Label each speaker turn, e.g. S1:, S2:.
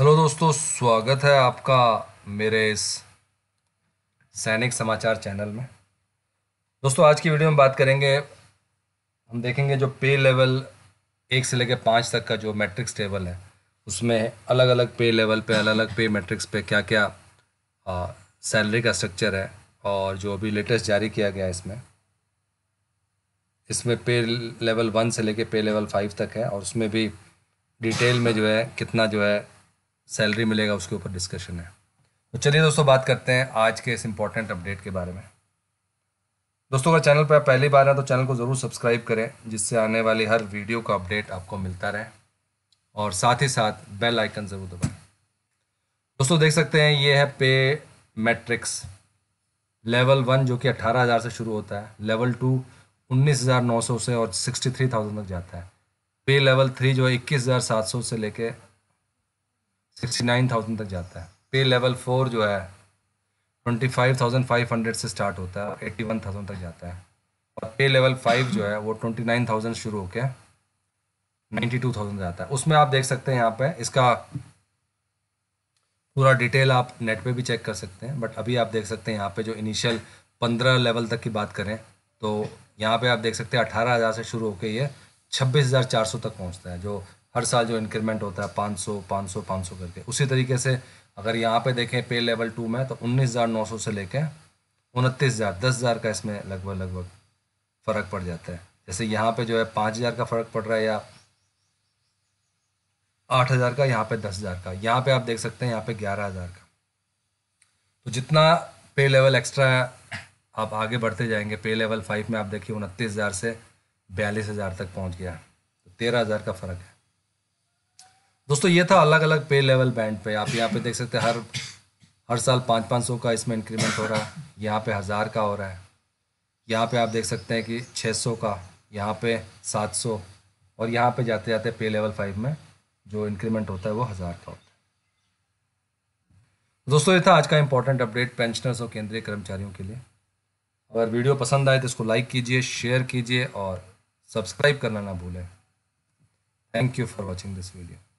S1: hello दोस्तों स्वागत है आपका मेरे इस सैनिक समाचार चैनल में दोस्तों आज की वीडियो में बात करेंगे हम देखेंगे जो पे लेवल एक से लेकर पाँच तक का जो मैट्रिक्स टेबल है उसमें अलग अलग पे लेवल पे अलग अलग पे मैट्रिक्स पे क्या क्या सैलरी का स्ट्रक्चर है और जो अभी लेटेस्ट जारी किया गया है इसमें इसमें पे लेवल वन से लेके पे लेवल फाइव तक है और उसमें भी डिटेल में जो है कितना जो है सैलरी मिलेगा उसके ऊपर डिस्कशन है तो चलिए दोस्तों बात करते हैं आज के इस इंपॉर्टेंट अपडेट के बारे में दोस्तों अगर चैनल पर आप पहली बार हैं तो चैनल को ज़रूर सब्सक्राइब करें जिससे आने वाली हर वीडियो का अपडेट आपको मिलता रहे और साथ ही साथ बेल आइकन ज़रूर दबाएं दोस्तों देख सकते हैं ये है पे मैट्रिक्स लेवल वन जो कि अट्ठारह हज़ार से शुरू होता है लेवल टू उन्नीस हज़ार नौ सौ से और सिक्सटी थ्री थाउजेंड तक जाता है पे लेवल थ्री जो है इक्कीस हज़ार सात सौ से लेकर सिक्सटी नाइन थाउजेंड तक जाता है पे लेवल फोर जो है twenty five thousand five hundred से स्टार्ट होता है एट्टी वन थाउजेंड तक जाता है और पे लेवल फाइव जो है वो ट्वेंटी नाइन थाउजेंड शुरू होकर नाइन्टी टू थाउजेंड जाता है उसमें आप देख सकते हैं यहाँ पे इसका पूरा डिटेल आप नेट पे भी चेक कर सकते हैं बट अभी आप देख सकते हैं यहाँ पे जो इनिशियल पंद्रह लेवल तक की बात करें तो यहाँ पे आप देख सकते हैं अठारह हज़ार से शुरू होकर ये छब्बीस हज़ार चार सौ तक पहुँचता है जो हर साल जो इंक्रीमेंट होता है 500 500 500 करके उसी तरीके से अगर यहाँ पे देखें पे लेवल टू में तो 19,900 से लेके उनतीस हज़ार दस हज़ार का इसमें लगभग लगभग फ़र्क पड़ जाता है जैसे यहाँ पे जो है पाँच हज़ार का फ़र्क पड़ रहा है या आठ हज़ार का यहाँ पे दस हज़ार का यहाँ पे आप देख सकते हैं यहाँ पे ग्यारह हज़ार का तो जितना पे लेवल एक्स्ट्रा आप आगे बढ़ते जाएंगे पे लेवल फाइव में आप देखिए उनतीस हज़ार से बयालीस हज़ार तक पहुँच गया तो तेरह हज़ार का फ़र्क है दोस्तों ये था अलग अलग पे लेवल बैंड पे आप यहाँ पे देख सकते हैं हर हर साल पाँच पाँच सौ का इसमें इंक्रीमेंट हो रहा है यहाँ पे हज़ार का हो रहा है यहाँ पे आप देख सकते हैं कि छः सौ का यहाँ पे सात सौ और यहाँ पे जाते जाते पे लेवल फाइव में जो इंक्रीमेंट होता है वो हज़ार का होता है दोस्तों ये था आज का इंपॉर्टेंट अपडेट पेंशनर्स और केंद्रीय कर्मचारियों के लिए अगर वीडियो पसंद आए तो इसको लाइक कीजिए शेयर कीजिए और सब्सक्राइब करना ना भूलें thank you for watching this video